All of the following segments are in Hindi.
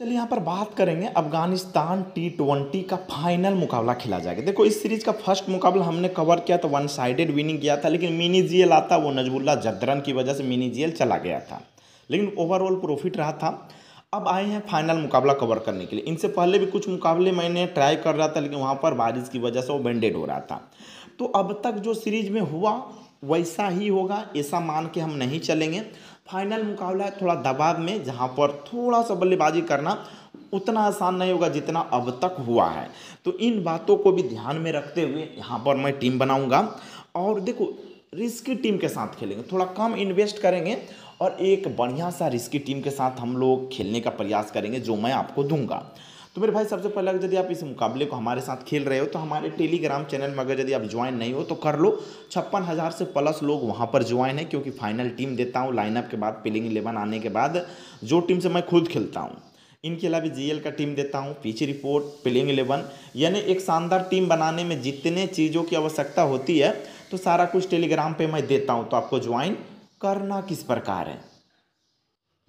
चलिए यहाँ पर बात करेंगे अफगानिस्तान टी ट्वेंटी का फाइनल मुकाबला खेला जाएगा देखो इस सीरीज का फर्स्ट मुकाबला हमने कवर किया तो वन साइडेड विनिंग किया था लेकिन मिनी जीएल आता वो नजबुल्ला जदरन की वजह से मिनी जीएल चला गया था लेकिन ओवरऑल प्रॉफिट रहा था अब आए हैं फाइनल मुकाबला कवर करने के लिए इनसे पहले भी कुछ मुकाबले मैंने ट्राई कर रहा था लेकिन वहाँ पर बारिश की वजह से वो बैंडेड हो रहा था तो अब तक जो सीरीज में हुआ वैसा ही होगा ऐसा मान के हम नहीं चलेंगे फाइनल मुकाबला है थोड़ा दबाव में जहाँ पर थोड़ा सा बल्लेबाजी करना उतना आसान नहीं होगा जितना अब तक हुआ है तो इन बातों को भी ध्यान में रखते हुए यहाँ पर मैं टीम बनाऊँगा और देखो रिस्की टीम के साथ खेलेंगे थोड़ा कम इन्वेस्ट करेंगे और एक बढ़िया सा रिस्की टीम के साथ हम लोग खेलने का प्रयास करेंगे जो मैं आपको दूंगा तो मेरे भाई सबसे पहले यदि आप इस मुकाबले को हमारे साथ खेल रहे हो तो हमारे टेलीग्राम चैनल में अगर यदि आप ज्वाइन नहीं हो तो कर लो छप्पन हज़ार से प्लस लोग वहाँ पर ज्वाइन है क्योंकि फाइनल टीम देता हूँ लाइनअप के बाद पिलिंग इलेवन आने के बाद जो टीम से मैं खुद खेलता हूँ इनके अलावा जीएल का टीम देता हूँ पीछे रिपोर्ट प्लेइंग इलेवन यानी एक शानदार टीम बनाने में जितने चीज़ों की आवश्यकता होती है तो सारा कुछ टेलीग्राम पे मैं देता हूँ तो आपको ज्वाइन करना किस प्रकार है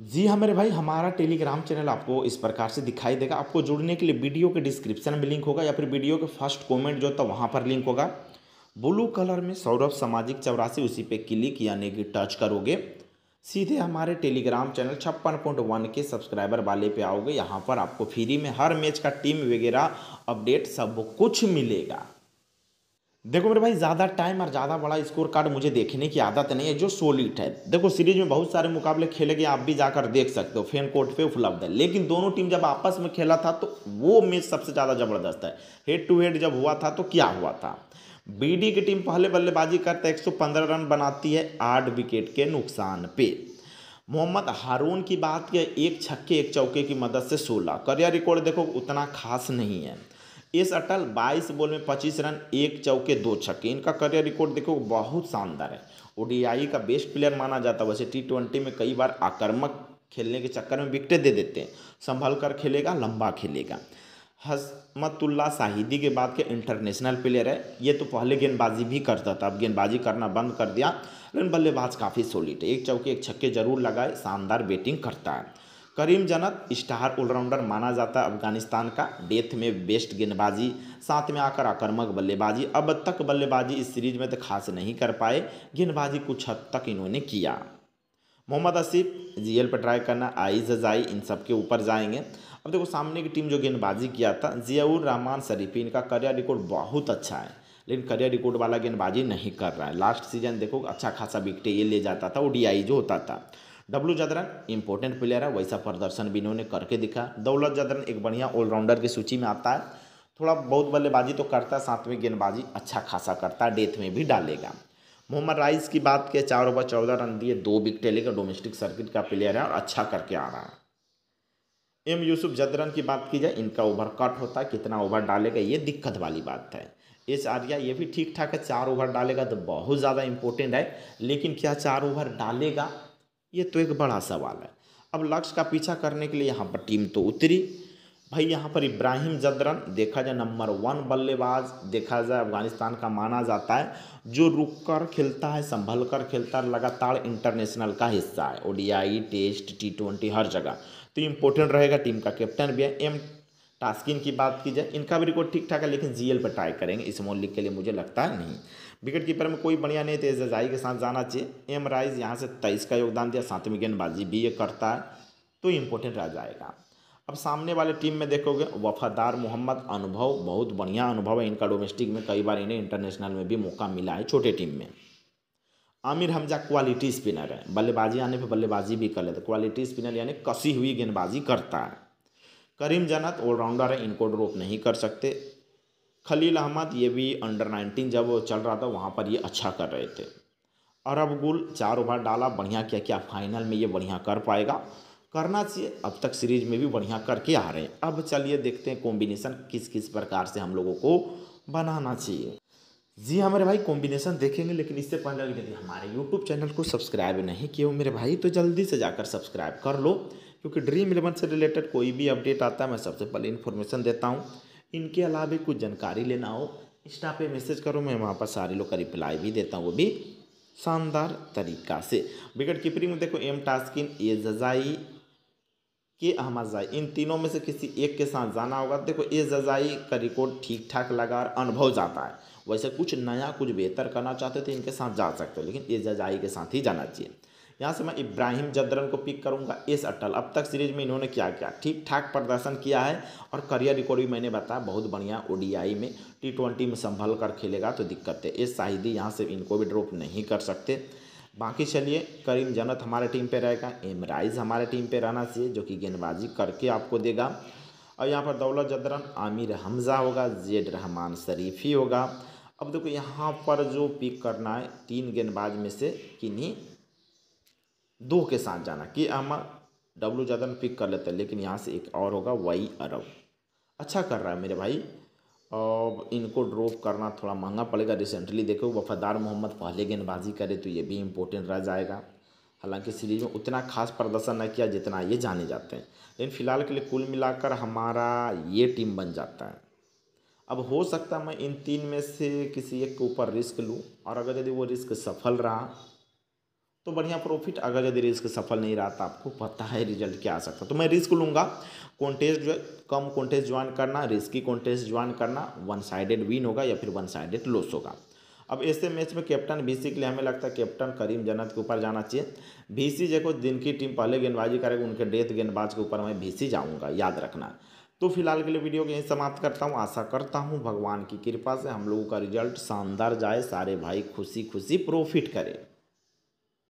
जी हाँ मेरे भाई हमारा टेलीग्राम चैनल आपको इस प्रकार से दिखाई देगा आपको जुड़ने के लिए वीडियो के डिस्क्रिप्शन में लिंक होगा या फिर वीडियो के फर्स्ट कमेंट जो होता है वहाँ पर लिंक होगा ब्लू कलर में सौरभ सामाजिक चौरासी उसी पे क्लिक यानी कि टच करोगे सीधे हमारे टेलीग्राम चैनल छप्पन पॉइंट वन के सब्सक्राइबर वाले पे आओगे यहाँ पर आपको फ्री में हर मैच का टीम वगैरह अपडेट सब कुछ मिलेगा देखो मेरे भाई ज़्यादा टाइम और ज़्यादा बड़ा स्कोर कार्ड मुझे देखने की आदत नहीं है जो सोलिट है देखो सीरीज में बहुत सारे मुकाबले खेले गए आप भी जाकर देख सकते हो फैन कोर्ट पे उपलब्ध है लेकिन दोनों टीम जब आपस में खेला था तो वो मैच सबसे ज़्यादा ज़बरदस्त है हेड टू हेड जब हुआ था तो क्या हुआ था बी की टीम पहले बल्लेबाजी करते एक रन बनाती है आठ विकेट के नुकसान पे मोहम्मद हारून की बात किया एक छक्के एक चौके की मदद से सोलह करियर रिकॉर्ड देखो उतना खास नहीं है एस अटल 22 बॉल में 25 रन एक चौके दो छक्के इनका करियर रिकॉर्ड देखो बहुत शानदार है ओडीआई का बेस्ट प्लेयर माना जाता है वैसे टी ट्वेंटी में कई बार आक्रमक खेलने के चक्कर में विकटें दे देते हैं संभल कर खेलेगा लंबा खेलेगा हसमतुल्ला साहिदी के बाद के इंटरनेशनल प्लेयर है ये तो पहले गेंदबाजी भी करता था अब गेंदबाजी करना बंद कर दिया लेकिन बल्लेबाज काफ़ी सोलिड है एक चौके एक छक्के जरूर लगाए शानदार बैटिंग करता है करीम जनत स्टार ऑलराउंडर माना जाता है अफगानिस्तान का डेथ में बेस्ट गेंदबाजी साथ में आकर आक्रमक बल्लेबाजी अब तक बल्लेबाजी इस सीरीज में तो खास नहीं कर पाए गेंदबाजी कुछ हद तक इन्होंने किया मोहम्मद आसिफ एल पर ट्राई करना आई जजाई इन सब के ऊपर जाएंगे अब देखो सामने की टीम जो गेंदबाजी किया था जियाउर रहमान शरीफी इनका करियर रिकॉर्ड बहुत अच्छा है लेकिन करियर रिकॉर्ड वाला गेंदबाजी नहीं कर रहा है लास्ट सीजन देखो अच्छा खासा विकटे ये ले जाता था आई जो होता था डब्लू जदरन इंपोर्टेंट प्लेयर है वैसा प्रदर्शन भी इन्होंने करके दिखा दौलत जदरन एक बढ़िया ऑलराउंडर की सूची में आता है थोड़ा बहुत बल्लेबाजी तो करता है साथ में गेंदबाजी अच्छा खासा करता है डेथ में भी डालेगा मोहम्मद राइस की बात किया चार ओवर चौदह रन दिए दो विकटे लेकर डोमेस्टिक सर्किट का प्लेयर है और अच्छा करके आ रहा है एम यूसुफ जदरन की बात की जाए इनका ओवर कट होता है कितना ओवर डालेगा ये दिक्कत वाली बात है एच आर्या ये भी ठीक ठाक है चार ओवर डालेगा तो बहुत ज़्यादा इंपॉर्टेंट है लेकिन क्या चार ओवर डालेगा ये तो एक बड़ा सवाल है अब लक्ष्य का पीछा करने के लिए यहाँ पर टीम तो उतरी भाई यहाँ पर इब्राहिम जदरन देखा जाए नंबर वन बल्लेबाज देखा जाए अफगानिस्तान का माना जाता है जो रुक कर खेलता है संभल कर खेलता है लगातार इंटरनेशनल का हिस्सा है ओडीआई टेस्ट टी ट्वेंटी हर जगह तो इम्पोर्टेंट रहेगा टीम का कैप्टन भी है एम टास्किन की बात की जाए इनका भी रिकॉर्ड ठीक ठाक है लेकिन जीएल पर ट्राई करेंगे इस मोल लीग के लिए मुझे लगता है नहीं विकेट कीपर में कोई बढ़िया नहीं थे जजाई के साथ जाना चाहिए एम राइज यहाँ से तेईस का योगदान दिया सातवीं गेंदबाजी भी ये करता है तो इम्पोर्टेंट रह जाएगा अब सामने वाले टीम में देखोगे वफादार मोहम्मद अनुभव बहुत बढ़िया अनुभव है इनका डोमेस्टिक में कई बार इन्हें इंटरनेशनल में भी मौका मिला है छोटे टीम में आमिर हमजा क्वालिटी स्पिनर है बल्लेबाजी आने पर बल्लेबाजी भी कर लेते क्वालिटी स्पिनर यानी कसी हुई गेंदबाजी करता है करीम जन्नत ऑलराउंडर है इनको ड्रॉप नहीं कर सकते खलील अहमद ये भी अंडर नाइनटीन जब चल रहा था वहाँ पर ये अच्छा कर रहे थे अरब गुल चार ओवर डाला बढ़िया किया क्या फाइनल में ये बढ़िया कर पाएगा करना चाहिए अब तक सीरीज में भी बढ़िया करके आ रहे हैं अब चलिए देखते हैं कॉम्बिनेशन किस किस प्रकार से हम लोगों को बनाना चाहिए जी हमारे हाँ, भाई कॉम्बिनेशन देखेंगे लेकिन इससे पहले यदि हमारे यूट्यूब चैनल को सब्सक्राइब नहीं किए हो मेरे भाई तो जल्दी से जाकर सब्सक्राइब कर लो क्योंकि ड्रीम इलेवन से रिलेटेड कोई भी अपडेट आता है मैं सबसे पहले इन्फॉर्मेशन देता हूँ इनके अलावा कुछ जानकारी लेना हो इंस्टा पे मैसेज करो मैं वहाँ पर सारे लोग का रिप्लाई भी देता हूँ वो भी शानदार तरीका से विकेट कीपरिंग में देखो एम टास्किन ए जजाई के अहमदाई इन तीनों में से किसी एक के साथ जाना होगा देखो ए जजाई का रिकॉर्ड ठीक ठाक लगा और अनुभव जाता है वैसे कुछ नया कुछ बेहतर करना चाहते तो इनके साथ जा सकते हो लेकिन ए जजाई के साथ ही जाना चाहिए यहाँ से मैं इब्राहिम जदरन को पिक करूँगा एस अटल अब तक सीरीज में इन्होंने क्या किया ठीक ठाक प्रदर्शन किया है और करियर रिकॉर्ड भी मैंने बताया बहुत बढ़िया ओडीआई में टी ट्वेंटी में संभल कर खेलेगा तो दिक्कत है एस शाहिदी यहाँ से इनको भी ड्रॉप नहीं कर सकते बाकी चलिए करीम जनत हमारे टीम पर रहेगा एम राइज हमारे टीम पर रहना चाहिए जो कि गेंदबाजी करके आपको देगा और यहाँ पर दौलत जदरन आमिर हमज़ा होगा जेड रहमान ही होगा अब देखो यहाँ पर जो पिक करना है तीन गेंदबाज में से किन्हीं दो के साथ जाना कि हम डब्लू ज़्यादा में पिक कर लेते हैं लेकिन यहाँ से एक और होगा वाई अरब अच्छा कर रहा है मेरे भाई और इनको ड्रॉप करना थोड़ा महंगा पड़ेगा रिसेंटली देखो वफादार मोहम्मद पहले गेंदबाजी करे तो ये भी इम्पोर्टेंट रह जाएगा हालांकि सीरीज में उतना खास प्रदर्शन न किया जितना ये जाने जाते हैं लेकिन फिलहाल के लिए कुल मिलाकर हमारा ये टीम बन जाता है अब हो सकता है मैं इन तीन में से किसी एक के ऊपर रिस्क लूँ और अगर यदि वो रिस्क सफल रहा तो बढ़िया प्रॉफिट अगर यदि रिस्क सफल नहीं रहा तो आपको पता है रिजल्ट क्या आ सकता तो मैं रिस्क लूँगा कॉन्टेस्ट जो कम कॉन्टेस्ट ज्वाइन करना रिस्की कॉन्टेस्ट ज्वाइन करना वन साइडेड विन होगा या फिर वन साइडेड लॉस होगा अब ऐसे मैच में कैप्टन बीसी के लिए हमें लगता है कैप्टन करीम जन्नत के ऊपर जाना चाहिए बीसी देखो दिन की टीम पहले गेंदबाजी करेगी उनके डेथ गेंदबाज के ऊपर मैं बीसी जाऊँगा याद रखना तो फिलहाल के लिए वीडियो को यहीं समाप्त करता हूँ आशा करता हूँ भगवान की कृपा से हम लोगों का रिजल्ट शानदार जाए सारे भाई खुशी खुशी प्रॉफिट करें